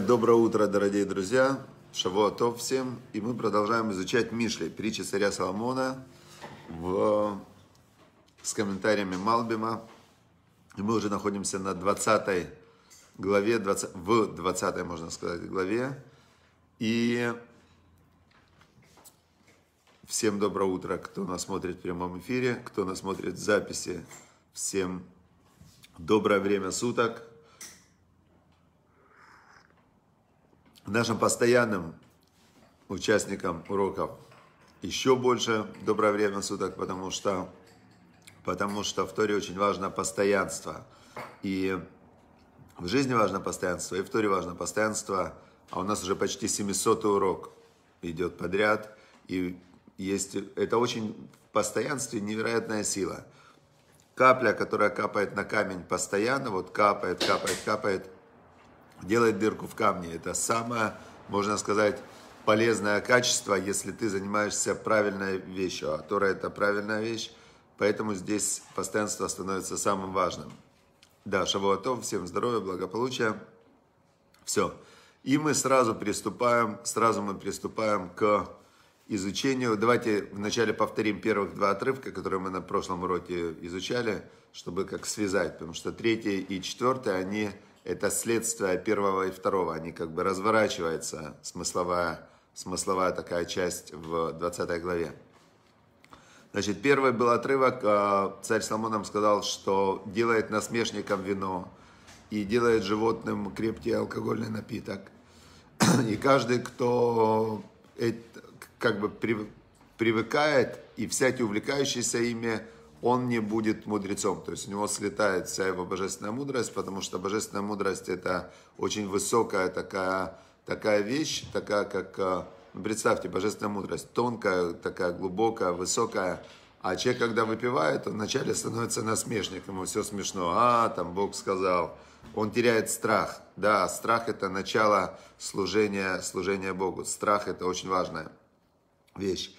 Доброе утро, дорогие друзья! Шавуатов всем! И мы продолжаем изучать Мишли, притчи царя Соломона в... с комментариями Малбима. И мы уже находимся на 20 главе, 20... в 20 можно сказать, главе. И всем доброе утро, кто нас смотрит в прямом эфире, кто нас смотрит в записи. Всем доброе время суток – нашим постоянным участникам уроков еще больше доброе время суток, потому что, потому что в Торе очень важно постоянство. И в жизни важно постоянство, и в Торе важно постоянство. А у нас уже почти 700 урок идет подряд. И есть, это очень в постоянстве невероятная сила. Капля, которая капает на камень постоянно, вот капает, капает, капает – делать дырку в камне. Это самое, можно сказать, полезное качество, если ты занимаешься правильной вещью. А Тора это правильная вещь, поэтому здесь постоянство становится самым важным. Да, Шавуатов, всем здоровья, благополучия. Все. И мы сразу приступаем, сразу мы приступаем к изучению. Давайте вначале повторим первых два отрывка, которые мы на прошлом уроке изучали, чтобы как связать, потому что третий и четвертый, они это следствие первого и второго. Они как бы разворачиваются, смысловая, смысловая такая часть в 20 главе. Значит, первый был отрывок, э, царь Соломон нам сказал, что делает насмешником вино и делает животным крепкий алкогольный напиток. И каждый, кто это, как бы привыкает и всякий увлекающийся ими, он не будет мудрецом. То есть у него слетает вся его божественная мудрость, потому что божественная мудрость это очень высокая такая, такая вещь, такая как, э, ну, представьте, божественная мудрость, тонкая, такая глубокая, высокая. А человек, когда выпивает, он вначале становится насмешником, ему все смешно. А, там Бог сказал. Он теряет страх. Да, страх это начало служения, служения Богу. Страх это очень важная вещь.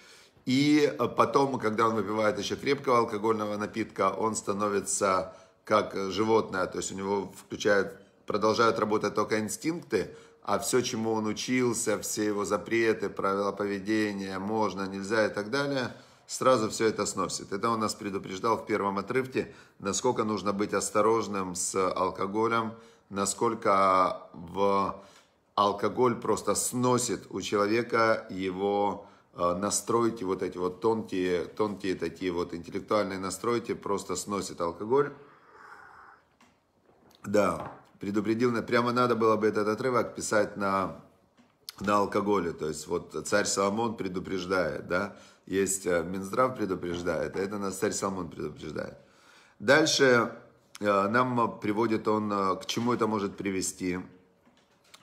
И э, потом, когда он выпивает еще крепкого алкогольного напитка, он становится как животное, то есть у него включают, продолжают работать только инстинкты, а все, чему он учился, все его запреты, правила поведения, можно, нельзя и так далее, сразу все это сносит. Это он нас предупреждал в первом отрывке, насколько нужно быть осторожным с алкоголем, насколько в алкоголь просто сносит у человека его Э, настройки, вот эти вот тонкие, тонкие такие вот интеллектуальные настройки просто сносит алкоголь. Да, предупредил, прямо надо было бы этот отрывок писать на, на алкоголе. То есть вот царь Соломон предупреждает, да, есть э, Минздрав предупреждает, а это нас царь Соломон предупреждает. Дальше э, нам приводит он, к чему это может привести,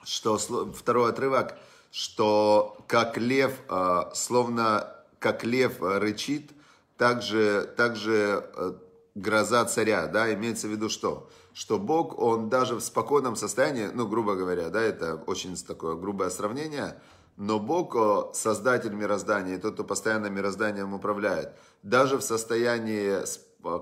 что второй отрывок – что как лев, э, словно как лев э, рычит, так же, так же э, гроза царя, да, имеется в виду что? Что Бог, он даже в спокойном состоянии, ну, грубо говоря, да, это очень такое грубое сравнение, но Бог, создатель мироздания, тот, кто постоянно мирозданием управляет, даже в состоянии,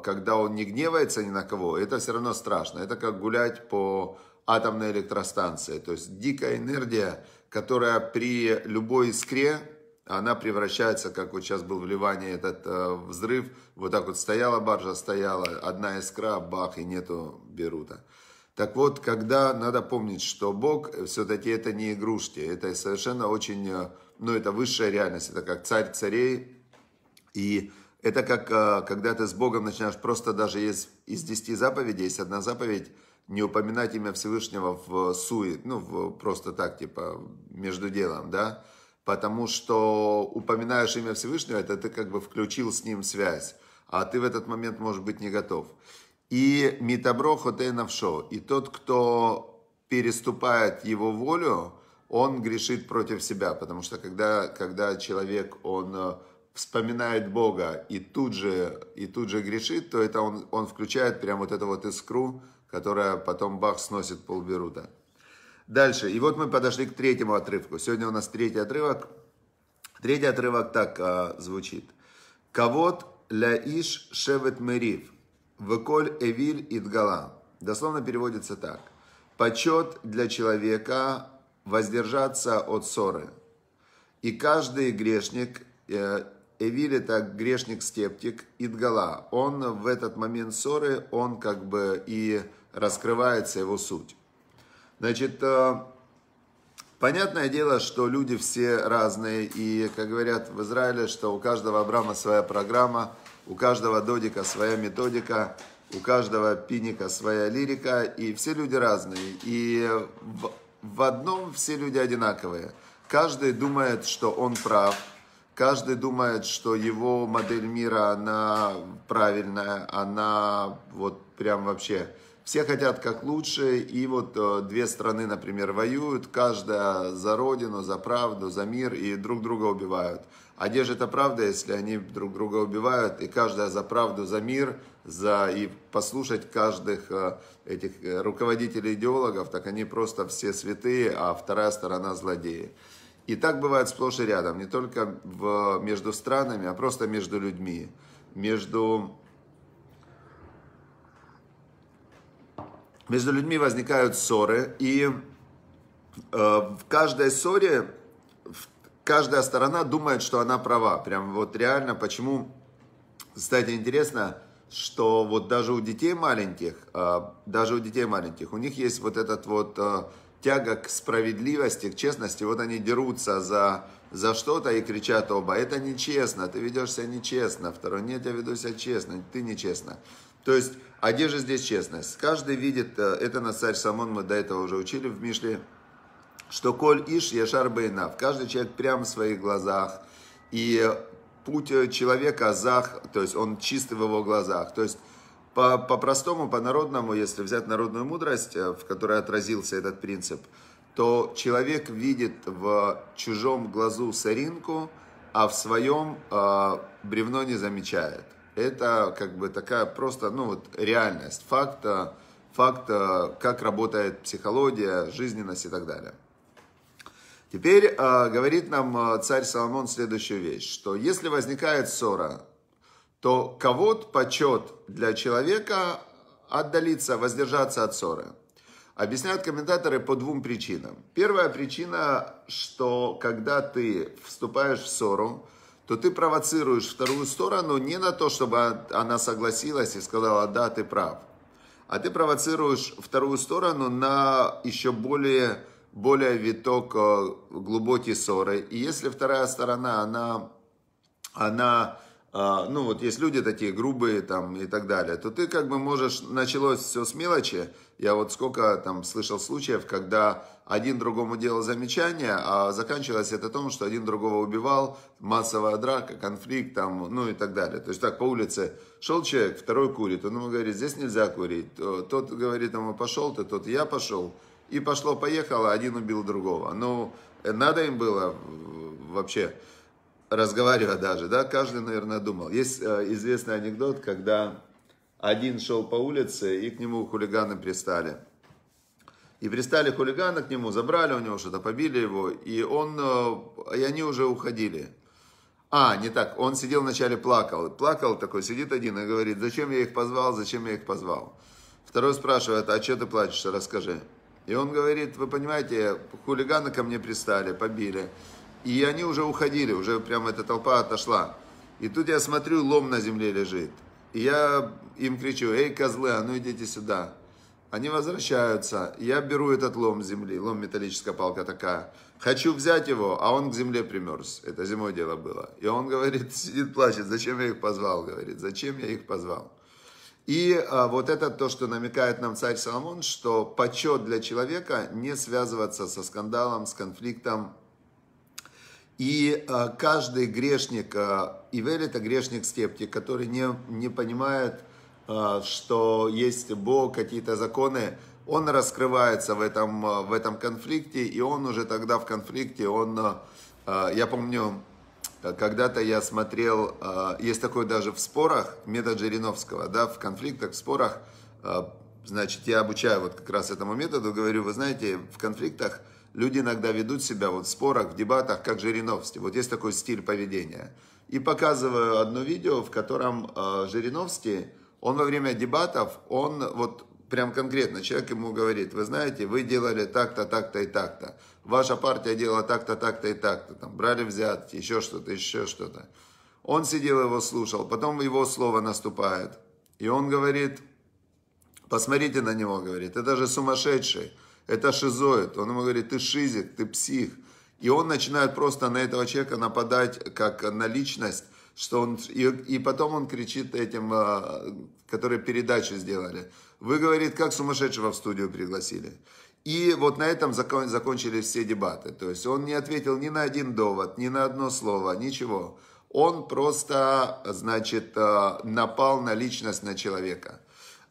когда он не гневается ни на кого, это все равно страшно. Это как гулять по атомной электростанции. То есть дикая энергия, которая при любой искре, она превращается, как вот сейчас был в Ливане этот э, взрыв, вот так вот стояла баржа, стояла, одна искра, бах, и нету Берута. Так вот, когда надо помнить, что Бог э, все-таки это не игрушки, это совершенно очень, э, ну это высшая реальность, это как царь царей, и это как э, когда ты с Богом начинаешь просто даже есть из десяти заповедей, есть одна заповедь, не упоминать имя Всевышнего в суе, ну, в, просто так, типа, между делом, да, потому что упоминаешь имя Всевышнего, это ты как бы включил с ним связь, а ты в этот момент, может быть, не готов. И митабро навшо, и тот, кто переступает его волю, он грешит против себя, потому что когда, когда человек, он э, вспоминает Бога и тут же, и тут же грешит, то это он, он включает прям вот эту вот искру, которая потом бах сносит полберута. Дальше. И вот мы подошли к третьему отрывку. Сегодня у нас третий отрывок. Третий отрывок так а, звучит. Кавод ля иш шевет мерив, веколь эвиль идгала. Дословно переводится так. Почет для человека воздержаться от ссоры. И каждый грешник э, Эвиль это грешник-скептик Идгала. Он в этот момент ссоры, он как бы и раскрывается его суть. Значит, э, понятное дело, что люди все разные. И, как говорят в Израиле, что у каждого Абрама своя программа, у каждого Додика своя методика, у каждого Пиника своя лирика. И все люди разные. И в, в одном все люди одинаковые. Каждый думает, что он прав – Каждый думает, что его модель мира, она правильная, она вот прям вообще... Все хотят как лучше, и вот э, две страны, например, воюют, каждая за родину, за правду, за мир, и друг друга убивают. А где же это правда, если они друг друга убивают, и каждая за правду, за мир, за... и послушать каждых э, этих э, руководителей идеологов, так они просто все святые, а вторая сторона злодеи. И так бывает сплошь и рядом, не только в, между странами, а просто между людьми, между между людьми возникают ссоры, и э, в каждой ссоре каждая сторона думает, что она права. Прям вот реально, почему, кстати, интересно, что вот даже у детей маленьких, э, даже у детей маленьких, у них есть вот этот вот э, тяга к справедливости, к честности, вот они дерутся за, за что-то и кричат оба, это нечестно, ты ведешь себя нечестно, второй, нет, я веду себя честно, ты нечестно. То есть, а где же здесь честность? Каждый видит, э, это на царь Самон, мы до этого уже учили в Мишле, что коль иш яшар бейнав, каждый человек прямо в своих глазах, и путь э, человека зах, то есть он чист в его глазах, то есть по-простому, по по-народному, если взять народную мудрость, э, в которой отразился этот принцип, то человек видит в чужом глазу соринку, а в своем э, бревно не замечает. Это как бы такая просто, ну вот реальность, факт, э, факт, э, как работает психология, жизненность и так далее. Теперь э, говорит нам царь Соломон следующую вещь, что если возникает ссора, то ковод почет для человека отдалиться, воздержаться от ссоры. Объясняют комментаторы по двум причинам. Первая причина, что когда ты вступаешь в ссору, то ты провоцируешь вторую сторону не на то, чтобы она согласилась и сказала, да, ты прав, а ты провоцируешь вторую сторону на еще более, более виток э, глубокие ссоры. И если вторая сторона, она, она а, ну вот есть люди такие грубые там и так далее, то ты как бы можешь, началось все с мелочи, я вот сколько там слышал случаев, когда один другому делал замечание, а заканчивалось это том, что один другого убивал, массовая драка, конфликт там, ну и так далее. То есть так по улице шел человек, второй курит, он ему говорит, здесь нельзя курить, тот говорит ему, пошел ты, тот я пошел, и пошло-поехало, один убил другого. Ну, э, надо им было э, вообще разговаривая даже, да, каждый, наверное, думал. Есть э, известный анекдот, когда один шел по улице, и к нему хулиганы пристали. И пристали хулиганы к нему, забрали у него что-то, побили его, и он, э, и они уже уходили. А, не так, он сидел вначале, плакал, плакал такой, сидит один и говорит, зачем я их позвал, зачем я их позвал. Второй спрашивает, а что ты плачешь, расскажи. И он говорит, вы понимаете, хулиганы ко мне пристали, побили. И они уже уходили, уже прямо эта толпа отошла. И тут я смотрю, лом на земле лежит. И я им кричу, эй, козлы, а ну идите сюда. Они возвращаются. Я беру этот лом земли, лом металлическая палка такая. Хочу взять его, а он к земле примерз. Это зимой дело было. И он говорит, сидит, плачет, зачем я их позвал, говорит, зачем я их позвал. И а, вот это то, что намекает нам царь Соломон, что почет для человека не связываться со скандалом, с конфликтом, и э, каждый грешник, э, Ивель это грешник-скептик, который не, не понимает, э, что есть Бог, какие-то законы, он раскрывается в этом, э, в этом конфликте, и он уже тогда в конфликте, он, э, э, я помню, когда-то я смотрел, есть такой даже в спорах, метод Жириновского, да, в конфликтах, в спорах, значит, я обучаю вот как раз этому методу, говорю, вы знаете, в конфликтах – Люди иногда ведут себя вот в спорах, в дебатах, как Жириновский. Вот есть такой стиль поведения. И показываю одно видео, в котором э, Жириновский, он во время дебатов, он вот прям конкретно, человек ему говорит, вы знаете, вы делали так-то, так-то и так-то. Ваша партия делала так-то, так-то и так-то. Там брали взятки, еще что-то, еще что-то. Он сидел, его слушал, потом его слово наступает. И он говорит, посмотрите на него, говорит, это же сумасшедший это шизоид. Он ему говорит, ты шизик, ты псих. И он начинает просто на этого человека нападать как на личность, что он, и, и потом он кричит этим, а, которые передачу сделали. Вы, говорит, как сумасшедшего в студию пригласили. И вот на этом закон, закончились все дебаты. То есть он не ответил ни на один довод, ни на одно слово, ничего. Он просто, значит, а, напал на личность, на человека.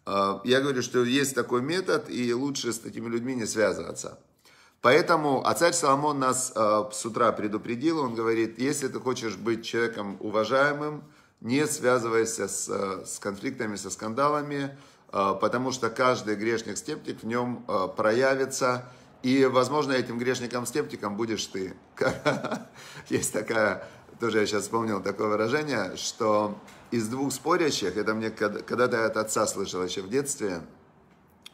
А, я говорю, что есть такой метод, и лучше с такими людьми не связываться. Поэтому, а царь Соломон нас а, с утра предупредил, он говорит, если ты хочешь быть человеком уважаемым, не связывайся с, а, с конфликтами, со скандалами, потому что каждый грешник-скептик в нем проявится, и, возможно, этим грешником-скептиком будешь ты. Есть такая, тоже я сейчас вспомнил такое выражение, что из двух спорящих, это мне когда-то от отца слышал еще в детстве,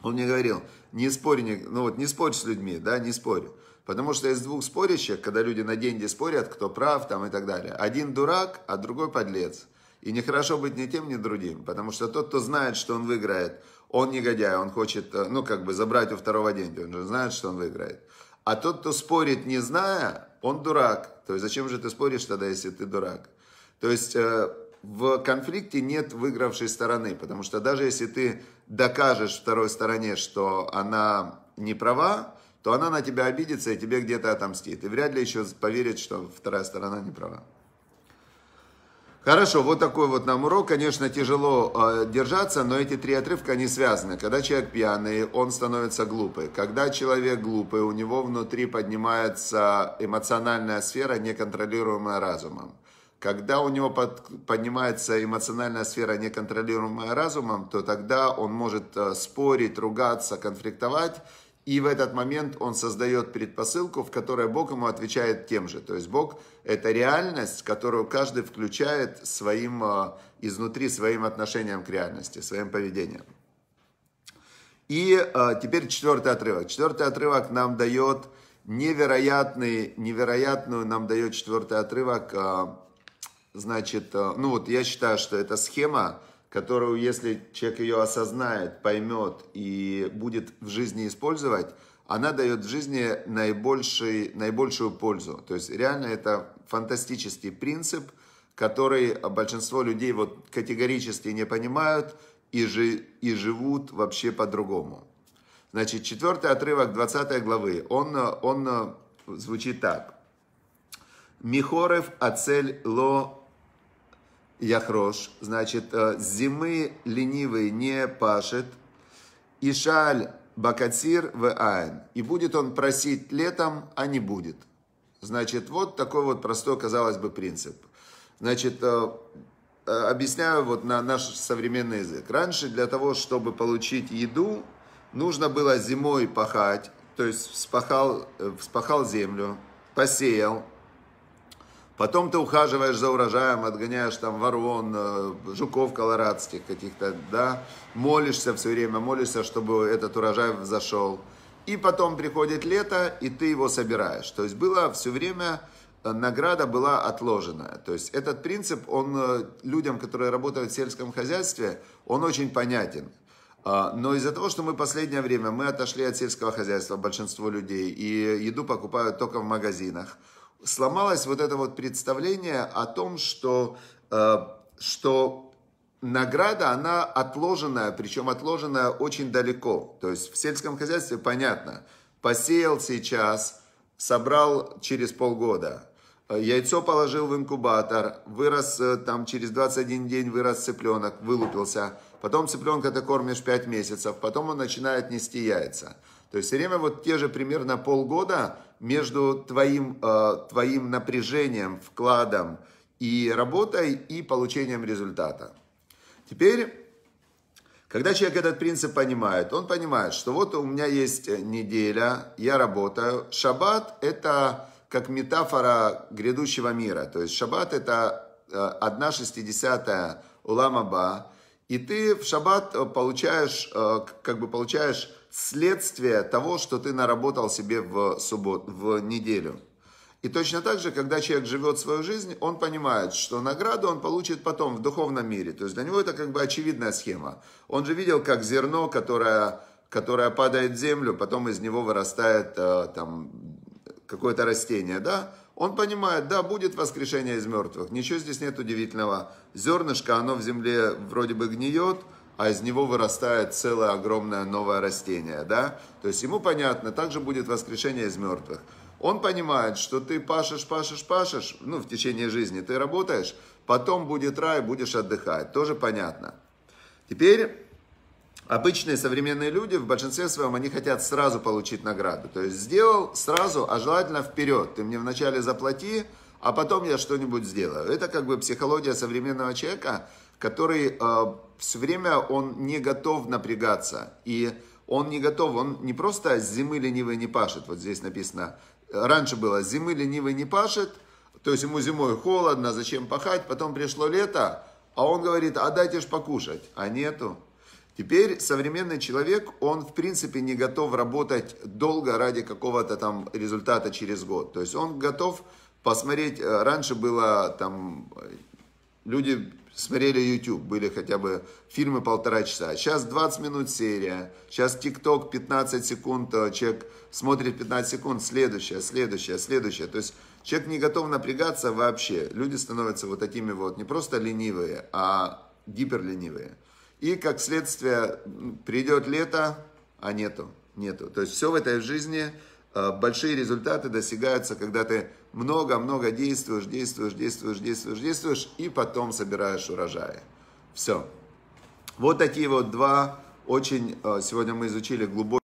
он мне говорил, не спорь, ну вот не спорь с людьми, да, не спорь. Потому что из двух спорящих, когда люди на деньги спорят, кто прав там и так далее, один дурак, а другой подлец. И нехорошо быть ни тем, ни другим, потому что тот, кто знает, что он выиграет, он негодяй, он хочет, э, ну, как бы забрать у второго деньги, он же знает, что он выиграет. А тот, кто спорит, не зная, он дурак. То есть зачем же ты споришь тогда, если ты дурак? То есть э, в конфликте нет выигравшей стороны, потому что даже если ты докажешь второй стороне, что она не права, то она на тебя обидится и тебе где-то отомстит. И вряд ли еще поверит, что вторая сторона не права. Хорошо, вот такой вот нам урок. Конечно, тяжело э, держаться, но эти три отрывка, они связаны. Когда человек пьяный, он становится глупый. Когда человек глупый, у него внутри поднимается эмоциональная сфера, неконтролируемая разумом. Когда у него под, поднимается эмоциональная сфера, неконтролируемая разумом, то тогда он может э, спорить, ругаться, конфликтовать. И в этот момент он создает предпосылку, в которой Бог ему отвечает тем же. То есть Бог – это реальность, которую каждый включает своим, э, изнутри своим отношением к реальности, своим поведением. И э, теперь четвертый отрывок. Четвертый отрывок нам дает невероятный, невероятную нам дает четвертый отрывок значит, э, ну вот я считаю, что это схема, которую, если человек ее осознает, поймет и будет в жизни использовать, она дает в жизни наибольший, наибольшую пользу. То есть реально это фантастический принцип, который большинство людей вот категорически не понимают и, жи, и живут вообще по-другому. Значит, четвертый отрывок 20 главы, он, он э, звучит так. Михорев ацель ло Яхрош, значит, э, зимы ленивый не пашет. Ишаль Бакатир в Айн. И будет он просить летом, а не будет. Значит, вот такой вот простой, казалось бы, принцип. Значит, э, э, объясняю вот на наш современный язык. Раньше для того, чтобы получить еду, нужно было зимой пахать, то есть вспахал, вспахал землю, посеял, Потом ты ухаживаешь за урожаем, отгоняешь там ворон, э, жуков колорадских каких-то, да, молишься все время, молишься, чтобы этот урожай взошел. И потом приходит лето, и ты его собираешь. То есть было все время, э, награда была отложена. То есть этот принцип, он э, людям, которые работают в сельском хозяйстве, он очень понятен. А, но из-за того, что мы последнее время, мы отошли от сельского хозяйства, большинство людей, и еду покупают только в магазинах, сломалось вот это вот представление о том, что, э, что награда, она отложенная, причем отложенная очень далеко. То есть в сельском хозяйстве понятно, посеял сейчас, собрал через полгода, яйцо положил в инкубатор, вырос э, там через 21 день, вырос цыпленок, вылупился, потом цыпленка ты кормишь 5 месяцев, потом он начинает нести яйца. То есть все время вот те же примерно полгода между твоим, э, твоим напряжением, вкладом и работой и получением результата. Теперь, когда человек этот принцип понимает, он понимает, что вот у меня есть э, неделя, я работаю. Шаббат – это как метафора грядущего мира. То есть шаббат – это э, одна шестидесятая уламаба, и ты в шаббат э, получаешь, как бы получаешь следствие того, что ты наработал себе в суббот, в неделю. И точно так же, когда человек живет свою жизнь, он понимает, что награду он получит потом в духовном мире. То есть для него это как бы очевидная схема. Он же видел, как зерно, которое, которое падает в землю, потом из него вырастает э, там какое-то растение, да? Он понимает, да, будет воскрешение из мертвых. Ничего здесь нет удивительного. Зернышко, оно в земле вроде бы гниет, а из него вырастает целое огромное новое растение, да? То есть ему понятно, также будет воскрешение из мертвых. Он понимает, что ты пашешь, пашешь, пашешь, ну, в течение жизни ты работаешь, потом будет рай, будешь отдыхать, тоже понятно. Теперь Обычные современные люди в большинстве своем, они хотят сразу получить награду. То есть сделал сразу, а желательно вперед. Ты мне вначале заплати, а потом я что-нибудь сделаю. Это как бы психология современного человека, который э, все время он не готов напрягаться. И он не готов, он не просто зимы ленивый не пашет. Вот здесь написано, раньше было, зимы ленивый не пашет, то есть ему зимой холодно, зачем пахать, потом пришло лето, а он говорит, а дайте ж покушать, а нету. Теперь современный человек, он в принципе не готов работать долго ради какого-то там результата через год. То есть он готов посмотреть, э, раньше было там, э, люди смотрели YouTube, были хотя бы фильмы полтора часа. Сейчас 20 минут серия, сейчас TikTok 15 секунд, а человек смотрит 15 секунд, следующее, следующее, следующее. То есть человек не готов напрягаться вообще. Люди становятся вот такими вот не просто ленивые, а гиперленивые. И как следствие придет лето, а нету, нету. То есть все в этой жизни Э, большие результаты достигаются, когда ты много-много действуешь, действуешь, действуешь, действуешь, действуешь, и потом собираешь урожаи. Все. Вот такие вот два очень, э, сегодня мы изучили глубоких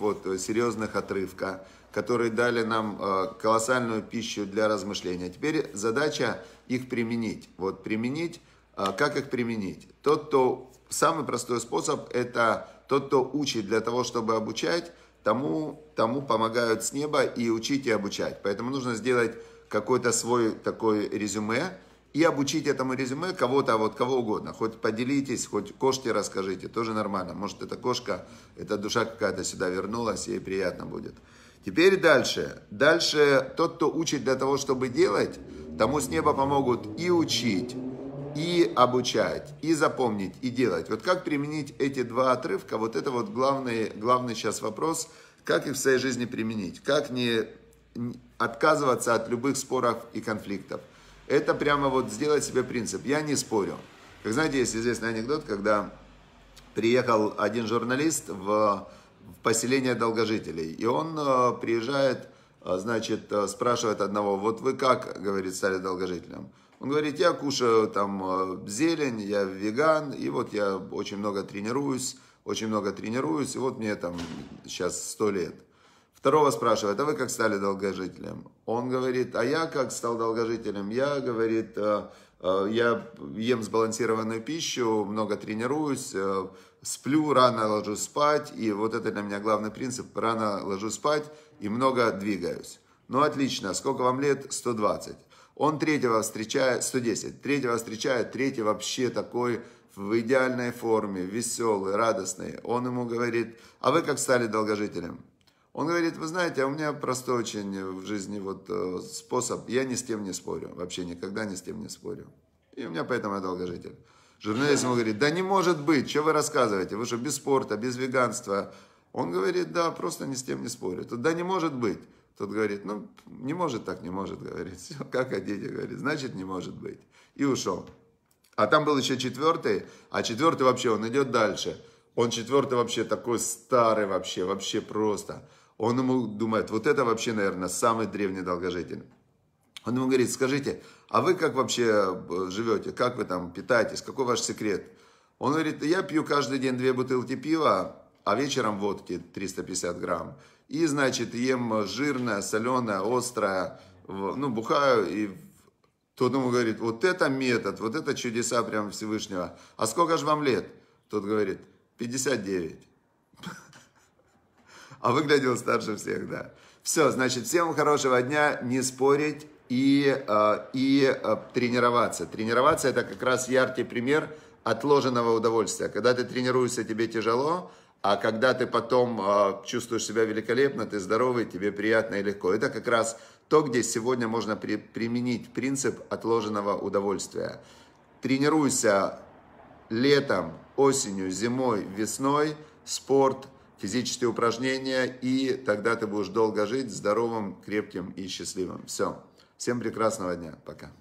вот э, серьезных отрывка, которые дали нам колоссальную пищу для размышления. Теперь задача их применить. Вот применить, как их применить? Тот, кто, самый простой способ, это тот, кто учит для того, чтобы обучать, тому, тому помогают с неба и учить и обучать. Поэтому нужно сделать какой-то свой такой резюме и обучить этому резюме кого-то, вот кого угодно. Хоть поделитесь, хоть кошке расскажите, тоже нормально. Может, это кошка, эта душа какая-то сюда вернулась, ей приятно будет. Теперь дальше. Дальше тот, кто учит для того, чтобы делать, тому с неба помогут и учить, и обучать, и запомнить, и делать. Вот как применить эти два отрывка, вот это вот главный, главный сейчас вопрос, как их в своей жизни применить, как не отказываться от любых споров и конфликтов. Это прямо вот сделать себе принцип. Я не спорю. Как знаете, есть известный анекдот, когда приехал один журналист в, в поселение долгожителей, и он э, приезжает, э, значит, э, спрашивает одного, вот вы как, говорит, стали долгожителем? Он говорит, я кушаю там э, зелень, я веган, и вот я очень много тренируюсь, очень много тренируюсь, и вот мне там сейчас сто лет. Второго спрашивает, а вы как стали долгожителем? Он говорит, а я как стал долгожителем? Я, говорит, «Э, э, я ем сбалансированную пищу, много тренируюсь, сплю, рано ложусь спать, и вот это для меня главный принцип, рано ложусь спать и много двигаюсь. Ну отлично, сколько вам лет? 120. Он третьего встречает, 110, третьего встречает, третий вообще такой в идеальной форме, веселый, радостный. Он ему говорит, а вы как стали долгожителем? Он говорит, вы знаете, а у меня простой очень в жизни вот э, способ, я ни с кем не спорю, вообще никогда ни с кем не спорю. И у меня поэтому я долгожитель. Журналист ему говорит, да не может быть, что вы рассказываете, вы что, без спорта, без веганства. Он говорит, да, просто ни с кем не спорю. Да не может быть. Тот говорит, ну, не может так, не может, говорит. Все, как хотите, говорит, значит, не может быть. И ушел. А там был еще четвертый, а четвертый вообще, он идет дальше. Он четвертый вообще такой старый вообще, вообще просто. Он ему думает, вот это вообще, наверное, самый древний долгожитель. Он ему говорит, скажите, а вы как вообще э, живете, как вы там питаетесь, какой ваш секрет? Он говорит, я пью каждый день две бутылки пива, а вечером водки 350 грамм. И, значит, ем жирное, соленое, острое, ну, бухаю и тот ему говорит, вот это метод, вот это чудеса прямо Всевышнего. А сколько же вам лет? Тот говорит, 59. А выглядел старше всех, да. Все, значит, всем хорошего дня, не спорить и, э, и э, тренироваться. Тренироваться это как раз яркий пример отложенного удовольствия. Когда ты тренируешься, тебе тяжело, а когда ты потом э, чувствуешь себя великолепно, ты здоровый, тебе приятно и легко. Это как раз то, где сегодня можно при, применить принцип отложенного удовольствия. Тренируйся летом, осенью, зимой, весной, спорт, физические упражнения, и тогда ты будешь долго жить здоровым, крепким и счастливым. Все. Всем прекрасного дня. Пока.